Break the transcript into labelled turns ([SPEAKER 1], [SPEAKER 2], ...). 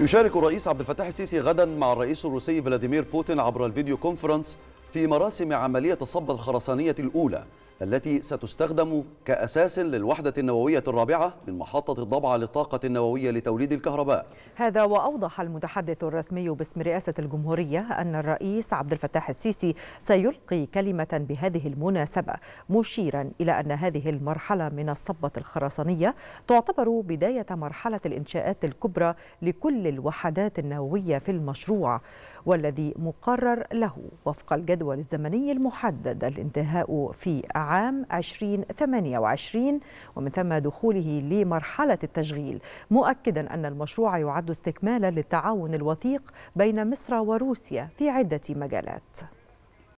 [SPEAKER 1] يشارك الرئيس عبد الفتاح السيسي غدا مع الرئيس الروسي فلاديمير بوتين عبر الفيديو كونفرنس في مراسم عملية الصب الخرسانية الأولى التي ستستخدم كأساس للوحدة النووية الرابعة من محطة الضبعة للطاقة النووية لتوليد الكهرباء هذا
[SPEAKER 2] وأوضح المتحدث الرسمي باسم رئاسة الجمهورية أن الرئيس عبد الفتاح السيسي سيلقي كلمة بهذه المناسبة مشيرا إلى أن هذه المرحلة من الصبة الخرسانية تعتبر بداية مرحلة الإنشاءات الكبرى لكل الوحدات النووية في المشروع والذي مقرر له وفق الجدول الزمني المحدد الانتهاء في عام 2028 ومن ثم دخوله لمرحلة التشغيل مؤكدا أن المشروع يعد استكمالا للتعاون الوثيق بين مصر وروسيا في عدة مجالات